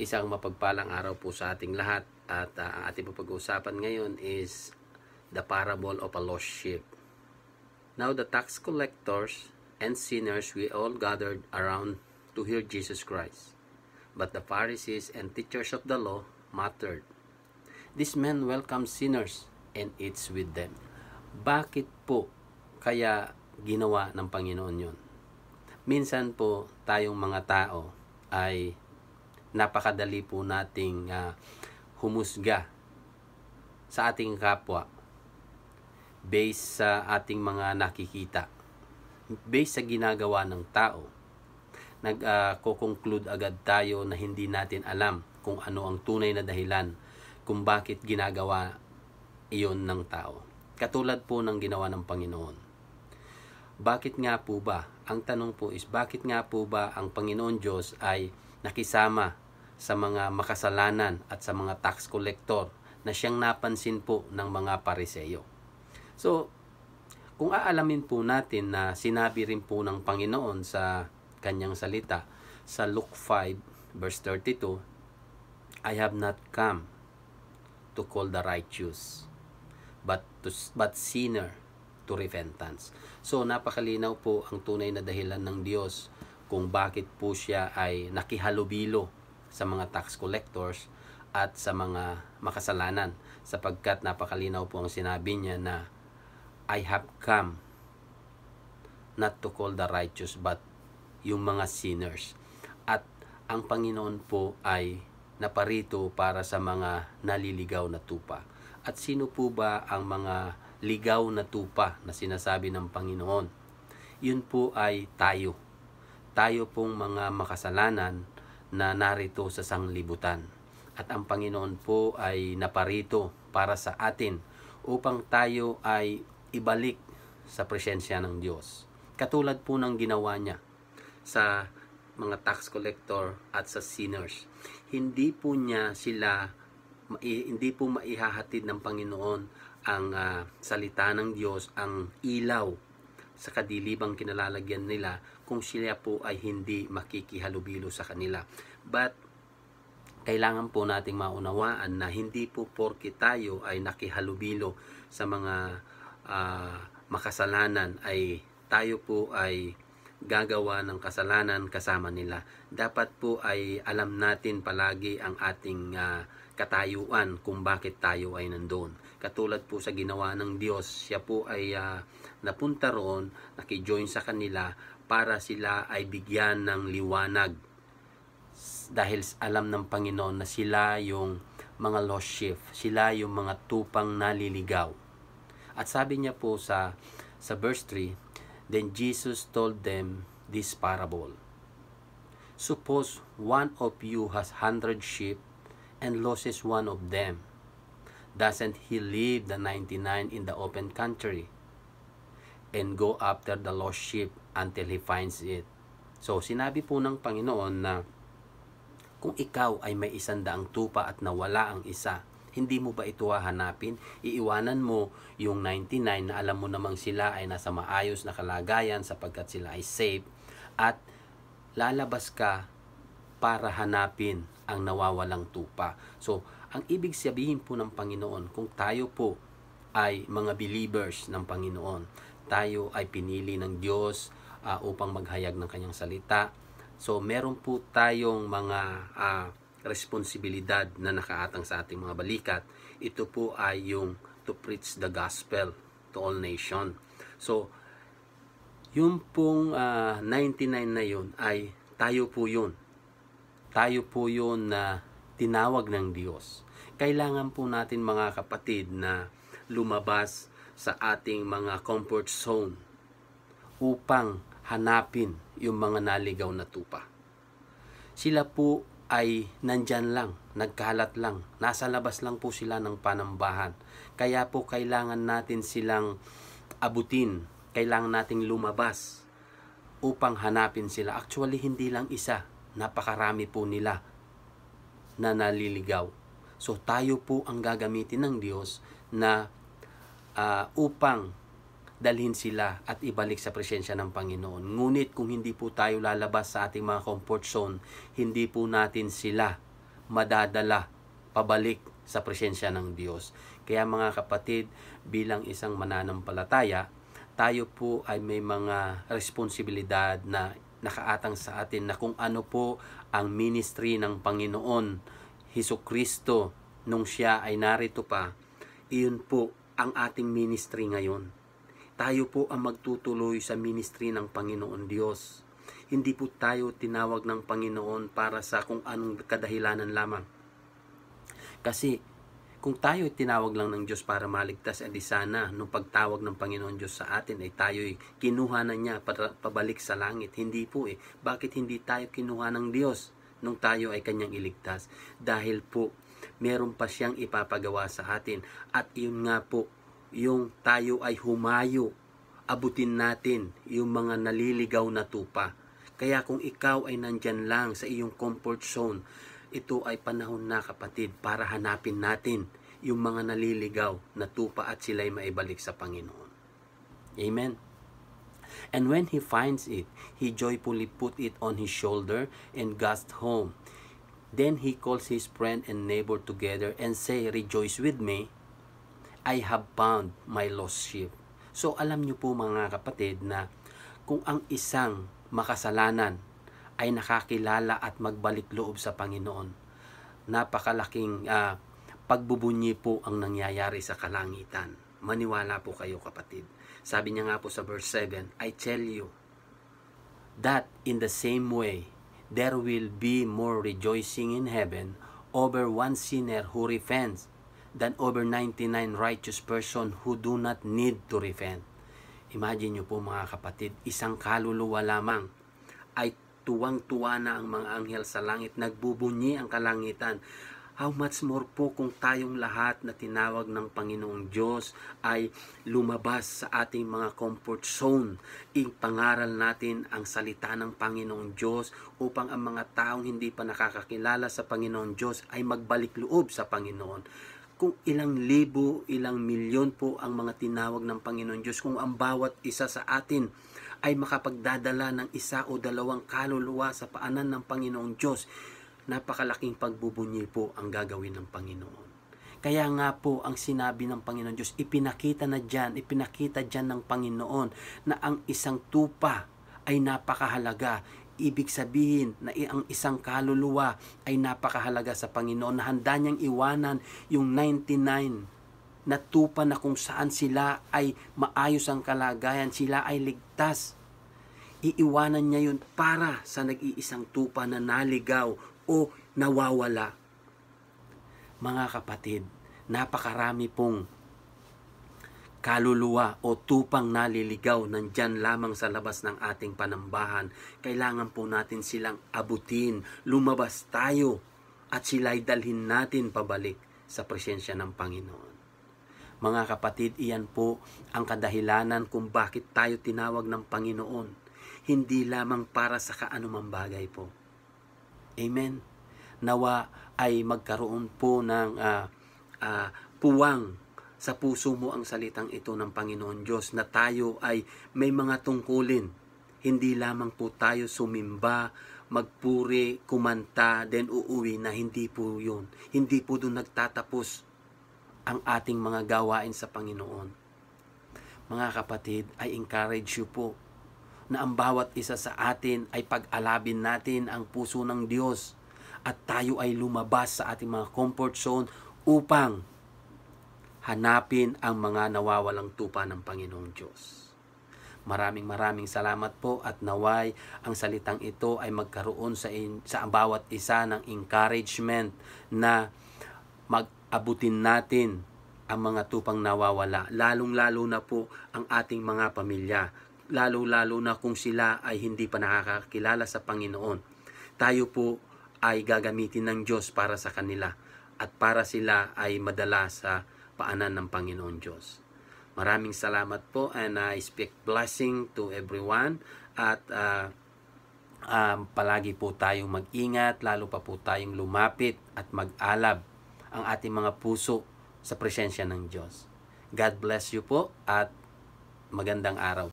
Isang mapagpalang araw po sa ating lahat at uh, ang ating papag-uusapan ngayon is the parable of a lost sheep. Now the tax collectors and sinners we all gathered around to hear Jesus Christ. But the Pharisees and teachers of the law muttered, This man welcomes sinners and eats with them. Bakit po kaya ginawa ng Panginoon yon? Minsan po tayong mga tao ay napakadali po nating uh, humusga sa ating kapwa based sa ating mga nakikita based sa ginagawa ng tao nagko ah, conclude uh, agad tayo na hindi natin alam kung ano ang tunay na dahilan kung bakit ginagawa iyon ng tao katulad po ng ginawa ng Panginoon bakit nga po ba ang tanong po is bakit nga po ba ang Panginoon Diyos ay nakisama sa mga makasalanan at sa mga tax collector na siyang napansin po ng mga pariseyo. So, kung aalamin po natin na sinabi rin po ng Panginoon sa kanyang salita sa Luke 5 verse 32, I have not come to call the righteous but to, but sinner to repentance. So napakalinaw po ang tunay na dahilan ng Diyos kung bakit po siya ay nakihalubilo sa mga tax collectors at sa mga makasalanan sapagkat napakalinaw po ang sinabi niya na I have come not to call the righteous but yung mga sinners at ang Panginoon po ay naparito para sa mga naliligaw na tupa at sino po ba ang mga ligaw na tupa na sinasabi ng Panginoon yun po ay tayo tayo pong mga makasalanan na narito sa sanglibutan. At ang Panginoon po ay naparito para sa atin upang tayo ay ibalik sa presensya ng Diyos. Katulad po ng ginawa niya sa mga tax collector at sa sinners. Hindi po niya sila hindi po maihahatid ng Panginoon ang uh, salita ng Diyos, ang ilaw sa kadilibang kinalalagyan nila kung sila po ay hindi makikihalubilo sa kanila. But kailangan po nating maunawaan na hindi po porke tayo ay nakihalubilo sa mga uh, makasalanan ay tayo po ay gagawa ng kasalanan kasama nila. Dapat po ay alam natin palagi ang ating uh, katayuan kung bakit tayo ay nandoon. Katulad po sa ginawa ng Diyos, siya po ay uh, napunta roon, nakijoin sa kanila para sila ay bigyan ng liwanag. Dahil alam ng Panginoon na sila yung mga lost sheep, sila yung mga tupang naliligaw. At sabi niya po sa sa verse 3, Then Jesus told them this parable. Suppose one of you has hundred sheep and loses one of them. Doesn't he leave the 99 in the open country and go after the lost sheep until he finds it? So sinabi po ng Panginoon na kung ikaw ay may isandaang tupa at nawala ang isa, hindi mo ba ito hahanapin? Iiwanan mo yung 99 na alam mo namang sila ay nasa maayos na kalagayan sapagkat sila ay safe at lalabas ka para hanapin ang nawawalang tupa. So, ang ibig sabihin po ng Panginoon, kung tayo po ay mga believers ng Panginoon, tayo ay pinili ng Diyos uh, upang maghayag ng kanyang salita. So, meron po tayong mga uh, responsibilidad na nakaatang sa ating mga balikat, ito po ay yung to preach the gospel to all nation. So, yung pong uh, ah, 99 na yun ay tayo po yun. Tayo po yun na tinawag ng Diyos. Kailangan po natin mga kapatid na lumabas sa ating mga comfort zone upang hanapin yung mga naligaw na tupa. Sila po ay nandyan lang, nagkalat lang, nasa labas lang po sila ng panambahan. Kaya po kailangan natin silang abutin, kailangan nating lumabas upang hanapin sila. Actually, hindi lang isa, napakarami po nila na naliligaw. So tayo po ang gagamitin ng Diyos na uh, upang dalhin sila at ibalik sa presensya ng Panginoon. Ngunit kung hindi po tayo lalabas sa ating mga comfort zone, hindi po natin sila madadala pabalik sa presensya ng Diyos. Kaya mga kapatid, bilang isang mananampalataya, tayo po ay may mga responsibilidad na nakaatang sa atin na kung ano po ang ministry ng Panginoon Heso Kristo nung siya ay narito pa, iyon po ang ating ministry ngayon tayo po ang magtutuloy sa ministry ng Panginoon Diyos. Hindi po tayo tinawag ng Panginoon para sa kung anong kadahilanan lamang. Kasi kung tayo tinawag lang ng Diyos para maligtas, edi sana nung pagtawag ng Panginoon Diyos sa atin ay tayo'y kinuha na niya para pabalik sa langit. Hindi po eh. Bakit hindi tayo kinuha ng Diyos nung tayo ay kanyang iligtas? Dahil po, meron pa siyang ipapagawa sa atin. At iyon nga po, yung tayo ay humayo, abutin natin yung mga naliligaw na tupa. Kaya kung ikaw ay nandyan lang sa iyong comfort zone, ito ay panahon na kapatid para hanapin natin yung mga naliligaw na tupa at sila'y maibalik sa Panginoon. Amen. And when he finds it, he joyfully put it on his shoulder and goes home. Then he calls his friend and neighbor together and say, Rejoice with me, I have bound my lost sheep. So alam niyo po mga kapatid na kung ang isang makasalanan ay nakakilala at magbalik loob sa Panginoon, napakalaking uh, pagbubunyi po ang nangyayari sa kalangitan. Maniwala po kayo kapatid. Sabi niya nga po sa verse 7, I tell you that in the same way there will be more rejoicing in heaven over one sinner who repents than over 99 righteous person who do not need to repent. Imagine nyo po mga kapatid, isang kaluluwa lamang ay tuwang-tuwa na ang mga anghel sa langit, nagbubunyi ang kalangitan. How much more po kung tayong lahat na tinawag ng Panginoong Diyos ay lumabas sa ating mga comfort zone. Ipangaral natin ang salita ng Panginoong Diyos upang ang mga taong hindi pa nakakakilala sa Panginoong Diyos ay magbalik loob sa Panginoon kung ilang libo, ilang milyon po ang mga tinawag ng Panginoon Diyos, kung ang bawat isa sa atin ay makapagdadala ng isa o dalawang kaluluwa sa paanan ng Panginoong Diyos, napakalaking pagbubunyi po ang gagawin ng Panginoon. Kaya nga po ang sinabi ng Panginoong Diyos, ipinakita na dyan, ipinakita dyan ng Panginoon na ang isang tupa ay napakahalaga Ibig sabihin na ang isang kaluluwa ay napakahalaga sa Panginoon na handa niyang iwanan yung 99 na tupa na kung saan sila ay maayos ang kalagayan, sila ay ligtas. Iiwanan niya yun para sa nag-iisang tupa na naligaw o nawawala. Mga kapatid, napakarami pong kaluluwa o tupang naliligaw nandyan lamang sa labas ng ating panambahan. Kailangan po natin silang abutin, lumabas tayo at sila'y dalhin natin pabalik sa presensya ng Panginoon. Mga kapatid, iyan po ang kadahilanan kung bakit tayo tinawag ng Panginoon. Hindi lamang para sa kaanumang bagay po. Amen. Nawa ay magkaroon po ng uh, uh, puwang sa puso mo ang salitang ito ng Panginoon Diyos na tayo ay may mga tungkulin. Hindi lamang po tayo sumimba, magpuri, kumanta, then uuwi na hindi po yun. Hindi po doon nagtatapos ang ating mga gawain sa Panginoon. Mga kapatid, I encourage you po na ang bawat isa sa atin ay pag-alabin natin ang puso ng Diyos at tayo ay lumabas sa ating mga comfort zone upang hanapin ang mga nawawalang tupa ng Panginoong Diyos. Maraming maraming salamat po at naway ang salitang ito ay magkaroon sa, in, sa bawat isa ng encouragement na mag-abutin natin ang mga tupang nawawala, lalong-lalo na po ang ating mga pamilya, lalo-lalo na kung sila ay hindi pa nakakakilala sa Panginoon. Tayo po ay gagamitin ng Diyos para sa kanila at para sila ay madala sa paanan ng Panginoon Diyos. Maraming salamat po and I speak blessing to everyone at uh, um, palagi po tayong mag-ingat, lalo pa po tayong lumapit at mag-alab ang ating mga puso sa presensya ng Diyos. God bless you po at magandang araw.